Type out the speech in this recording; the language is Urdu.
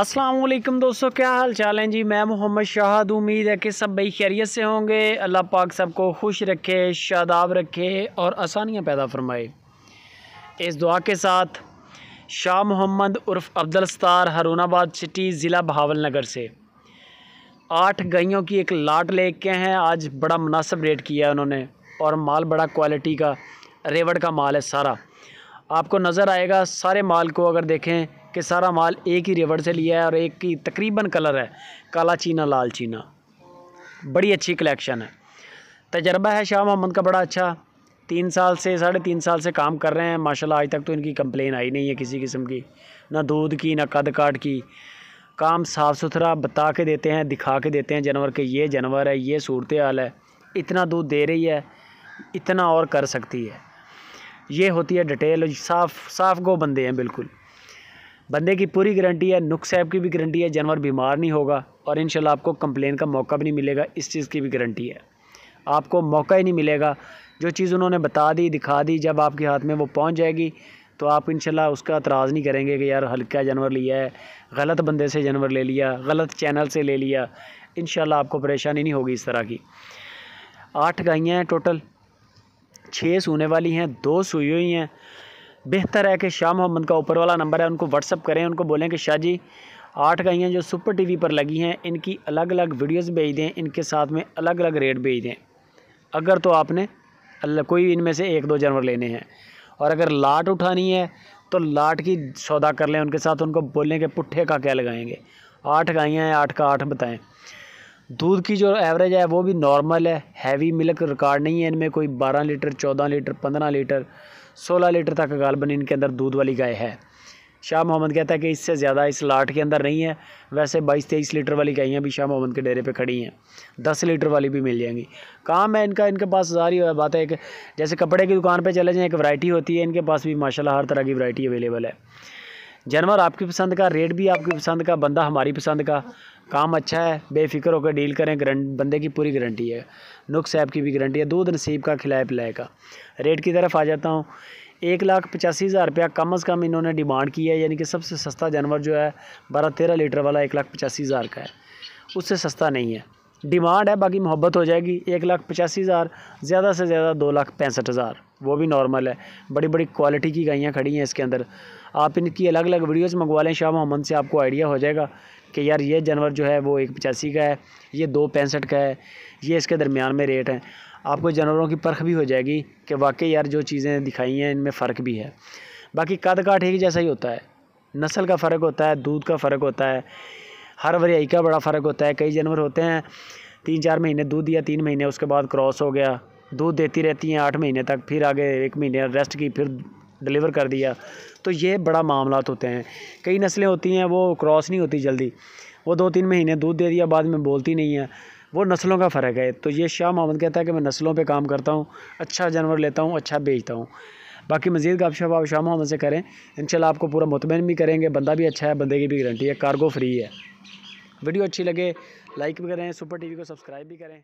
السلام علیکم دوستو کیا حال چال ہیں جی میں محمد شہد امید ہے کہ سب بھئی خیریت سے ہوں گے اللہ پاک سب کو خوش رکھے شاداب رکھے اور آسانیاں پیدا فرمائے اس دعا کے ساتھ شاہ محمد عرف عبدالستار حرون آباد سٹی ضلع بہاول نگر سے آٹھ گئیوں کی ایک لاٹ لے کے ہیں آج بڑا مناسب ریٹ کیا ہے انہوں نے اور مال بڑا کوالٹی کا ریوڑ کا مال ہے سارا آپ کو نظر آئے گا سارے مال کو اگر دیکھیں کہ سارا مال ایک ہی ریوڑ سے لیا ہے اور ایک ہی تقریباً کلر ہے کالا چینا لال چینہ بڑی اچھی کلیکشن ہے تجربہ ہے شاہ محمد کا بڑا اچھا تین سال سے ساڑھے تین سال سے کام کر رہے ہیں ماشاءاللہ آج تک تو ان کی کمپلین آئی نہیں ہے کسی قسم کی نہ دودھ کی نہ قد کاٹ کی کام صاف ستھرا بتا کے دیتے ہیں دکھا کے دیتے ہیں جانور کہ یہ جانور ہے یہ صورت حال ہے اتنا دودھ دے رہی ہے اتنا اور کر سکتی ہے یہ ہوتی ہے ڈیٹیل صاف صاف گو بندے ہیں بالکل بندے کی پوری گارنٹی ہے صاحب کی بھی گارنٹی ہے جانور بیمار نہیں ہوگا اور انشاءاللہ آپ کو کمپلین کا موقع بھی نہیں ملے گا اس چیز کی بھی گارنٹی ہے آپ کو موقع ہی نہیں ملے گا جو چیز انہوں نے بتا دی دکھا دی جب آپ کے ہاتھ میں وہ پہنچ جائے گی تو آپ انشاءاللہ اس کا اعتراض نہیں کریں گے کہ یار ہلکا جانور لیا ہے غلط بندے سے جانور لے لیا غلط چینل سے لے لیا انشاءاللہ آپ کو پریشانی نہیں ہوگی اس طرح کی آٹھ گائیاں ہیں ٹوٹل چھ سونے والی ہیں دو سوئی ہوئی ہیں بہتر ہے کہ شاہ محمد کا اوپر والا نمبر ہے ان کو واٹس اپ کریں ان کو بولیں کہ شاہ جی آٹھ گائیاں جو سپر ٹی وی پر لگی ہیں ان کی الگ الگ ویڈیوز بھیج دیں ان کے ساتھ میں الگ الگ ریٹ بھیج دیں اگر تو آپ نے اللہ کوئی ان میں سے ایک دو جانور لینے ہیں اور اگر لاٹ اٹھانی ہے تو لاٹ کی سودا کر لیں ان کے ساتھ ان کو بولیں کہ پٹھے کا کیا لگائیں گے آٹھ گائیاں ہیں آٹھ کا آٹھ بتائیں دودھ کی جو ایوریج ہے وہ بھی نارمل ہے ہیوی ملک ریکارڈ نہیں ہے ان میں کوئی بارہ لیٹر چودہ لیٹر پندرہ لیٹر سولہ لیٹر تک غالباً ان کے اندر دودھ والی گائے ہے شاہ محمد کہتا ہے کہ اس سے زیادہ اس لاٹ کے اندر نہیں ہے ویسے بائیس تیئیس لیٹر والی گائیاں بھی شاہ محمد کے ڈیرے پہ کھڑی ہیں دس لیٹر والی بھی مل جائیں گی کام ہے ان کا ان کے پاس زاری بات ہے کہ جیسے کپڑے کی دکان پہ چلے جائیں ایک ورائٹی ہوتی ہے ان کے پاس بھی ماشاءاللہ ہر طرح کی ورائٹی اویلیبل ہے جانور آپ کی پسند کا ریٹ بھی آپ کی پسند کا بندہ ہماری پسند کا کام اچھا ہے بے فکر ہو کے ڈیل کریں بندے کی پوری گارنٹی ہے نخصے ایپ کی بھی گارنٹی ہے دودھ نصیب کا کھلائے پلائے کا ریٹ کی طرف آ جاتا ہوں ایک لاکھ پچاسی ہزار روپیہ کم از کم انہوں نے ڈیمانڈ کی ہے یعنی کہ سب سے سستا جانور جو ہے بارہ تیرہ لیٹر والا ایک لاکھ پچاسی ہزار کا ہے اس سے سستا نہیں ہے ڈیمانڈ ہے باقی محبت ہو جائے گی ایک لاکھ پچاسی ہزار زیادہ سے زیادہ دو لاکھ پینسٹھ ہزار وہ بھی نارمل ہے بڑی بڑی کوالٹی کی گائیاں کھڑی ہیں اس کے اندر آپ ان کی الگ الگ ویڈیوز منگوا لیں شاہ محمد سے آپ کو آئیڈیا ہو جائے گا کہ یار یہ جانور جو ہے وہ ایک پچاسی کا ہے یہ دو پینسٹھ کا ہے یہ اس کے درمیان میں ریٹ ہیں آپ کو جانوروں کی پرخ بھی ہو جائے گی کہ واقعی یار جو چیزیں دکھائی ہیں ان میں فرق بھی ہے باقی قد کاٹ ایک جیسا ہی ہوتا ہے نسل کا فرق ہوتا ہے دودھ کا فرق ہوتا ہے ہر وریائی کا بڑا فرق ہوتا ہے کئی جانور ہوتے ہیں تین چار مہینے دودھ دیا تین مہینے اس کے بعد کراس ہو گیا دودھ دیتی رہتی ہیں آٹھ مہینے تک پھر آگے ایک مہینے ریسٹ کی پھر ڈلیور کر دیا تو یہ بڑا معاملات ہوتے ہیں کئی نسلیں ہوتی ہیں وہ کراس نہیں ہوتی جلدی وہ دو تین مہینے دودھ دے دیا بعد میں بولتی نہیں ہے وہ نسلوں کا فرق ہے تو یہ شاہ محمد کہتا ہے کہ میں نسلوں پہ کام کرتا ہوں اچھا جانور لیتا ہوں اچھا بیچتا ہوں باقی مزید شپ آپ شاہ محمد سے کریں انشاءاللہ آپ کو پورا مطمئن بھی کریں گے بندہ بھی اچھا ہے بندے کی بھی گرنٹی ہے کارگو فری ہے ویڈیو اچھی لگے لائک بھی کریں سپر ٹی وی کو سبسکرائب بھی کریں